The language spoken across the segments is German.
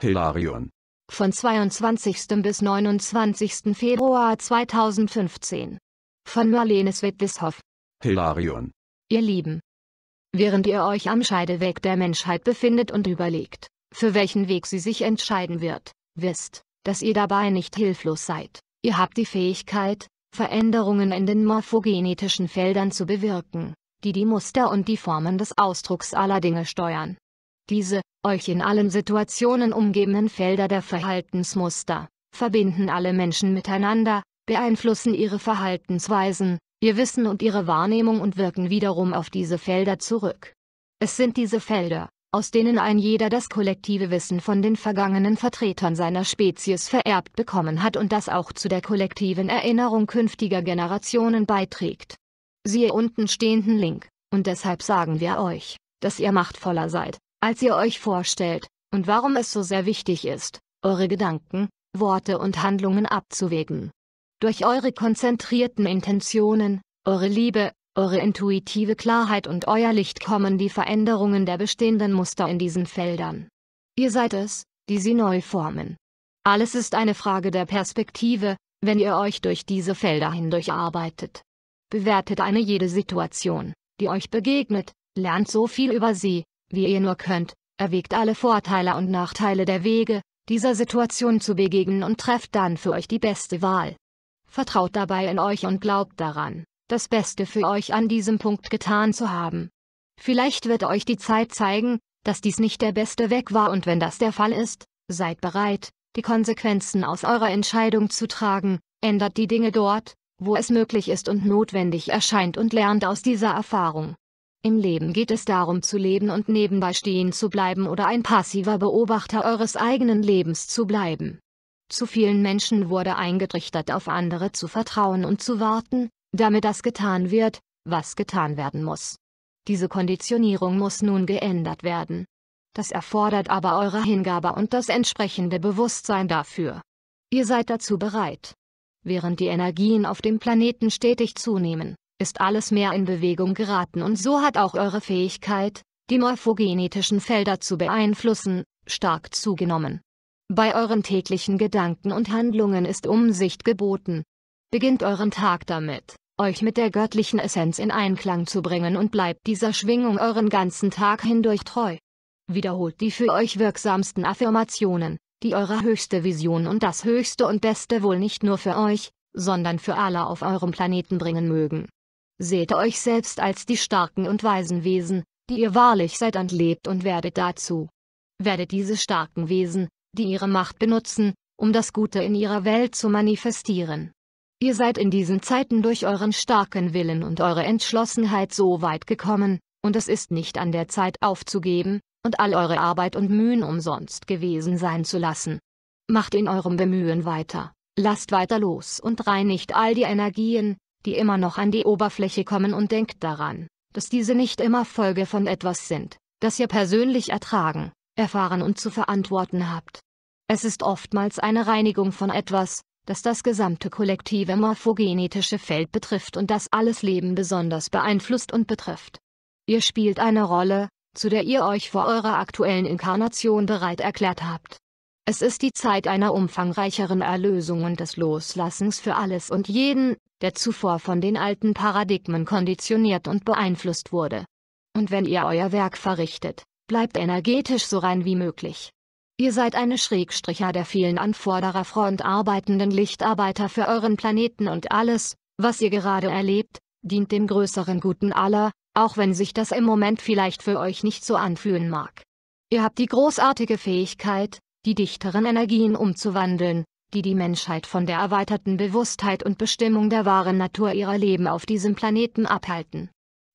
Hilarion. Von 22. bis 29. Februar 2015. Von Marlene Wittwishoff. Hilarion. Ihr Lieben. Während ihr euch am Scheideweg der Menschheit befindet und überlegt, für welchen Weg sie sich entscheiden wird, wisst, dass ihr dabei nicht hilflos seid. Ihr habt die Fähigkeit, Veränderungen in den morphogenetischen Feldern zu bewirken, die die Muster und die Formen des Ausdrucks aller Dinge steuern. Diese, euch in allen Situationen umgebenden Felder der Verhaltensmuster, verbinden alle Menschen miteinander, beeinflussen ihre Verhaltensweisen, ihr Wissen und ihre Wahrnehmung und wirken wiederum auf diese Felder zurück. Es sind diese Felder, aus denen ein jeder das kollektive Wissen von den vergangenen Vertretern seiner Spezies vererbt bekommen hat und das auch zu der kollektiven Erinnerung künftiger Generationen beiträgt. Siehe unten stehenden Link, und deshalb sagen wir euch, dass ihr machtvoller seid, als ihr euch vorstellt, und warum es so sehr wichtig ist, eure Gedanken, Worte und Handlungen abzuwägen. Durch eure konzentrierten Intentionen, eure Liebe, eure intuitive Klarheit und euer Licht kommen die Veränderungen der bestehenden Muster in diesen Feldern. Ihr seid es, die sie neu formen. Alles ist eine Frage der Perspektive, wenn ihr euch durch diese Felder hindurch arbeitet. Bewertet eine jede Situation, die euch begegnet, lernt so viel über sie, wie ihr nur könnt, erwägt alle Vorteile und Nachteile der Wege, dieser Situation zu begegnen und trefft dann für euch die beste Wahl. Vertraut dabei in euch und glaubt daran, das Beste für euch an diesem Punkt getan zu haben. Vielleicht wird euch die Zeit zeigen, dass dies nicht der beste Weg war und wenn das der Fall ist, seid bereit, die Konsequenzen aus eurer Entscheidung zu tragen, ändert die Dinge dort, wo es möglich ist und notwendig erscheint und lernt aus dieser Erfahrung. Im Leben geht es darum zu leben und nebenbei stehen zu bleiben oder ein passiver Beobachter eures eigenen Lebens zu bleiben. Zu vielen Menschen wurde eingetrichtert, auf andere zu vertrauen und zu warten, damit das getan wird, was getan werden muss. Diese Konditionierung muss nun geändert werden. Das erfordert aber eure Hingabe und das entsprechende Bewusstsein dafür. Ihr seid dazu bereit. Während die Energien auf dem Planeten stetig zunehmen, ist alles mehr in Bewegung geraten und so hat auch eure Fähigkeit, die morphogenetischen Felder zu beeinflussen, stark zugenommen. Bei euren täglichen Gedanken und Handlungen ist Umsicht geboten. Beginnt euren Tag damit, euch mit der göttlichen Essenz in Einklang zu bringen und bleibt dieser Schwingung euren ganzen Tag hindurch treu. Wiederholt die für euch wirksamsten Affirmationen, die eure höchste Vision und das höchste und beste Wohl nicht nur für euch, sondern für alle auf eurem Planeten bringen mögen. Seht euch selbst als die starken und weisen Wesen, die ihr wahrlich seid und lebt und werdet dazu. Werdet diese starken Wesen, die ihre Macht benutzen, um das Gute in ihrer Welt zu manifestieren. Ihr seid in diesen Zeiten durch euren starken Willen und eure Entschlossenheit so weit gekommen, und es ist nicht an der Zeit aufzugeben, und all eure Arbeit und Mühen umsonst gewesen sein zu lassen. Macht in eurem Bemühen weiter, lasst weiter los und reinigt all die Energien, die immer noch an die Oberfläche kommen und denkt daran, dass diese nicht immer Folge von etwas sind, das ihr persönlich ertragen, erfahren und zu verantworten habt. Es ist oftmals eine Reinigung von etwas, das das gesamte kollektive morphogenetische Feld betrifft und das alles Leben besonders beeinflusst und betrifft. Ihr spielt eine Rolle, zu der ihr euch vor eurer aktuellen Inkarnation bereit erklärt habt. Es ist die Zeit einer umfangreicheren Erlösung und des Loslassens für alles und jeden, der zuvor von den alten Paradigmen konditioniert und beeinflusst wurde. Und wenn ihr euer Werk verrichtet, bleibt energetisch so rein wie möglich. Ihr seid eine Schrägstricher der vielen an vorderer Front arbeitenden Lichtarbeiter für euren Planeten und alles, was ihr gerade erlebt, dient dem größeren Guten aller, auch wenn sich das im Moment vielleicht für euch nicht so anfühlen mag. Ihr habt die großartige Fähigkeit, die dichteren Energien umzuwandeln, die die Menschheit von der erweiterten Bewusstheit und Bestimmung der wahren Natur ihrer Leben auf diesem Planeten abhalten.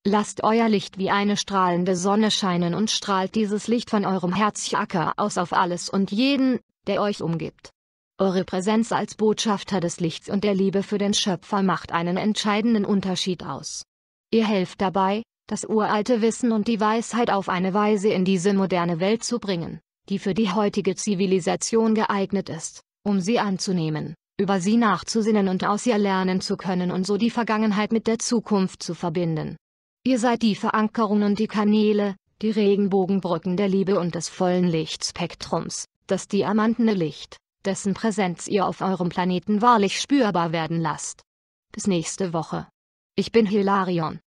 Lasst euer Licht wie eine strahlende Sonne scheinen und strahlt dieses Licht von eurem Herzchakra aus auf alles und jeden, der euch umgibt. Eure Präsenz als Botschafter des Lichts und der Liebe für den Schöpfer macht einen entscheidenden Unterschied aus. Ihr helft dabei, das uralte Wissen und die Weisheit auf eine Weise in diese moderne Welt zu bringen, die für die heutige Zivilisation geeignet ist, um sie anzunehmen, über sie nachzusinnen und aus ihr lernen zu können und so die Vergangenheit mit der Zukunft zu verbinden. Ihr seid die Verankerung und die Kanäle, die Regenbogenbrücken der Liebe und des vollen Lichtspektrums, das diamantene Licht, dessen Präsenz ihr auf eurem Planeten wahrlich spürbar werden lasst. Bis nächste Woche. Ich bin Hilarion.